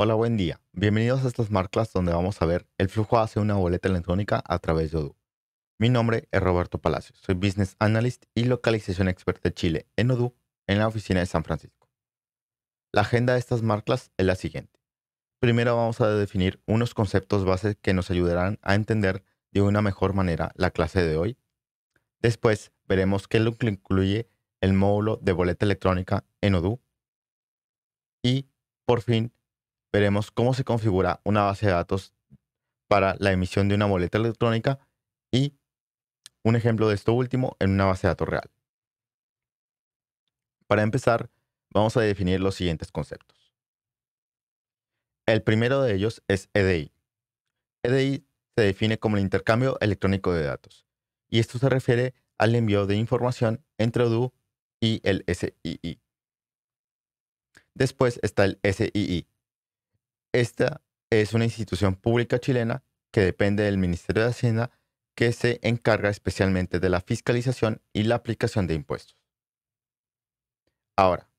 Hola, buen día. Bienvenidos a estas marcas donde vamos a ver el flujo hacia una boleta electrónica a través de Odoo. Mi nombre es Roberto Palacios, soy Business Analyst y Localización Expert de Chile en Odoo en la oficina de San Francisco. La agenda de estas marcas es la siguiente. Primero vamos a definir unos conceptos base que nos ayudarán a entender de una mejor manera la clase de hoy. Después veremos qué incluye el módulo de boleta electrónica en Odoo. Y, por fin, veremos cómo se configura una base de datos para la emisión de una boleta electrónica y un ejemplo de esto último en una base de datos real. Para empezar, vamos a definir los siguientes conceptos. El primero de ellos es EDI. EDI se define como el intercambio electrónico de datos, y esto se refiere al envío de información entre ODU y el SII. Después está el SII, esta es una institución pública chilena que depende del Ministerio de Hacienda que se encarga especialmente de la fiscalización y la aplicación de impuestos. Ahora,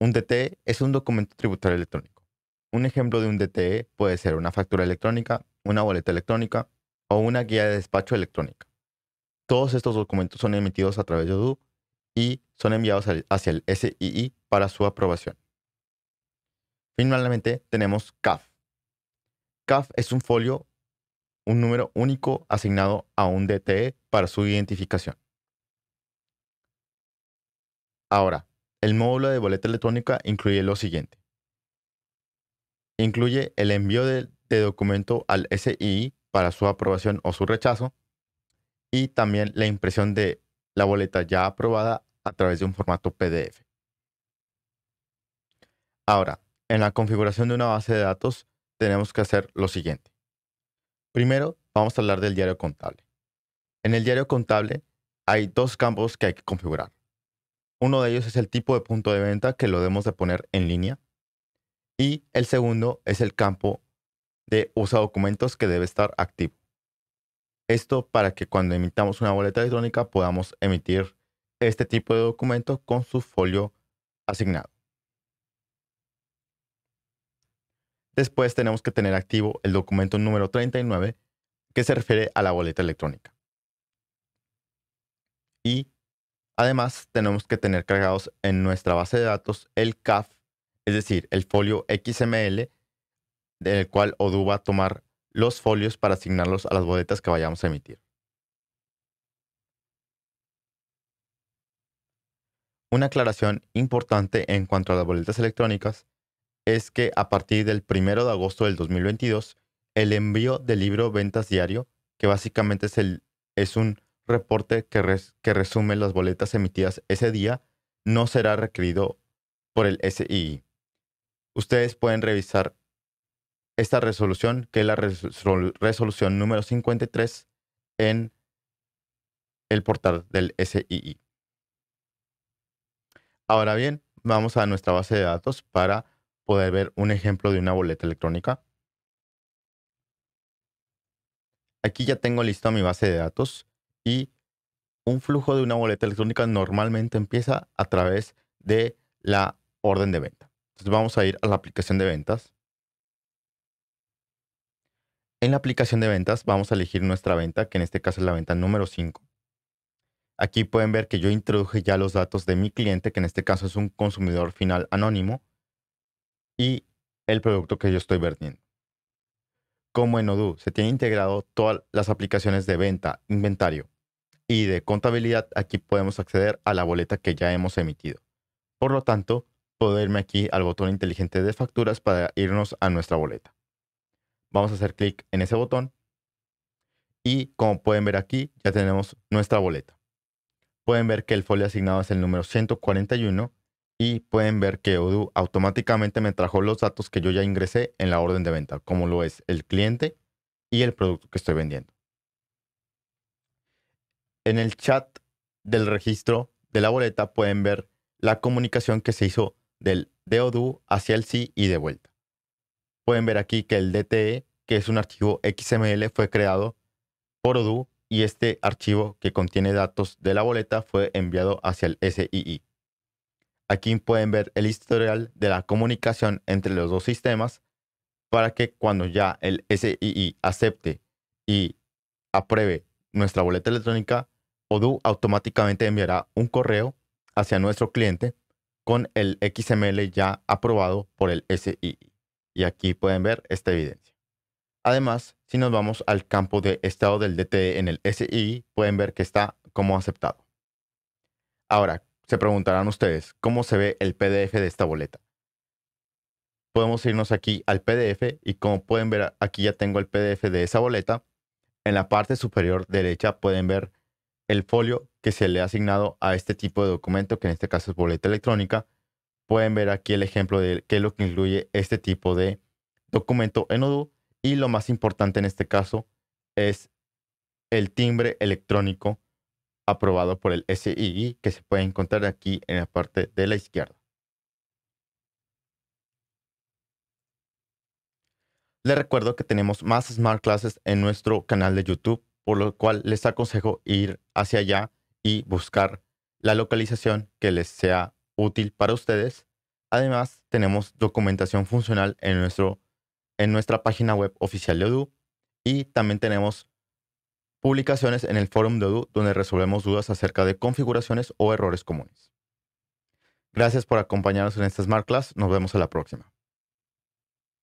un DTE es un documento tributario electrónico. Un ejemplo de un DTE puede ser una factura electrónica, una boleta electrónica o una guía de despacho electrónica. Todos estos documentos son emitidos a través de ODU y son enviados hacia el SII para su aprobación. Finalmente tenemos CAF. CAF es un folio, un número único asignado a un DTE para su identificación. Ahora, el módulo de boleta electrónica incluye lo siguiente. Incluye el envío de, documento al SII para su aprobación o su rechazo y también la impresión de la boleta ya aprobada a través de un formato PDF. Ahora, en la configuración de una base de datos tenemos que hacer lo siguiente. Primero, vamos a hablar del diario contable. En el diario contable hay dos campos que hay que configurar. Uno de ellos es el tipo de punto de venta que lo debemos de poner en línea. Y el segundo es el campo de usa documentos que debe estar activo. Esto para que cuando emitamos una boleta electrónica podamos emitir este tipo de documento con su folio asignado. Después tenemos que tener activo el documento número 39 que se refiere a la boleta electrónica. Y además tenemos que tener cargados en nuestra base de datos el CAF, es decir, el folio XML del cual Odoo va a tomar los folios para asignarlos a las boletas que vayamos a emitir. Una aclaración importante en cuanto a las boletas electrónicas es que a partir del 1 de agosto del 2022, el envío del libro Ventas Diario, que básicamente es, el, es un reporte que, que resume las boletas emitidas ese día, no será requerido por el SII. Ustedes pueden revisar esta resolución, que es la resolución número 53 en el portal del SII. Ahora bien, vamos a nuestra base de datos para poder ver un ejemplo de una boleta electrónica. Aquí ya tengo listo mi base de datos y un flujo de una boleta electrónica normalmente empieza a través de la orden de venta. Entonces vamos a ir a la aplicación de ventas. En la aplicación de ventas vamos a elegir nuestra venta, que en este caso es la venta número 5. Aquí pueden ver que yo introduje ya los datos de mi cliente, que en este caso es un consumidor final anónimo, y el producto que yo estoy vendiendo. Como en Odoo se tiene integrado todas las aplicaciones de venta, inventario y de contabilidad, aquí podemos acceder a la boleta que ya hemos emitido. Por lo tanto, puedo irme aquí al botón inteligente de facturas para irnos a nuestra boleta. Vamos a hacer clic en ese botón y como pueden ver aquí, ya tenemos nuestra boleta. Pueden ver que el folio asignado es el número 141 y pueden ver que Odoo automáticamente me trajo los datos que yo ya ingresé en la orden de venta, como lo es el cliente y el producto que estoy vendiendo. En el chat del registro de la boleta pueden ver la comunicación que se hizo del de Odoo hacia el sí y de vuelta. Pueden ver aquí que el DTE, que es un archivo XML, fue creado por Odoo y este archivo que contiene datos de la boleta fue enviado hacia el SII. Aquí pueden ver el historial de la comunicación entre los dos sistemas para que cuando ya el SII acepte y apruebe nuestra boleta electrónica, ODU automáticamente enviará un correo hacia nuestro cliente con el XML ya aprobado por el SII. Y aquí pueden ver esta evidencia. Además, si nos vamos al campo de estado del DTE en el SII, pueden ver que está como aceptado. Ahora, se preguntarán ustedes, ¿cómo se ve el PDF de esta boleta? Podemos irnos aquí al PDF y como pueden ver, aquí ya tengo el PDF de esa boleta. En la parte superior derecha pueden ver el folio que se le ha asignado a este tipo de documento, que en este caso es boleta electrónica. Pueden ver aquí el ejemplo de qué es lo que incluye este tipo de documento en Odoo. Y lo más importante en este caso es el timbre electrónico aprobado por el SII que se puede encontrar aquí en la parte de la izquierda. Les recuerdo que tenemos más Smart Classes en nuestro canal de YouTube, por lo cual les aconsejo ir hacia allá y buscar la localización que les sea útil para ustedes. Además, tenemos documentación funcional en, nuestro, en nuestra página web oficial de Odoo y también tenemos publicaciones en el Fórum de Odoo, donde resolvemos dudas acerca de configuraciones o errores comunes. Gracias por acompañarnos en esta Smart Class. Nos vemos en la próxima.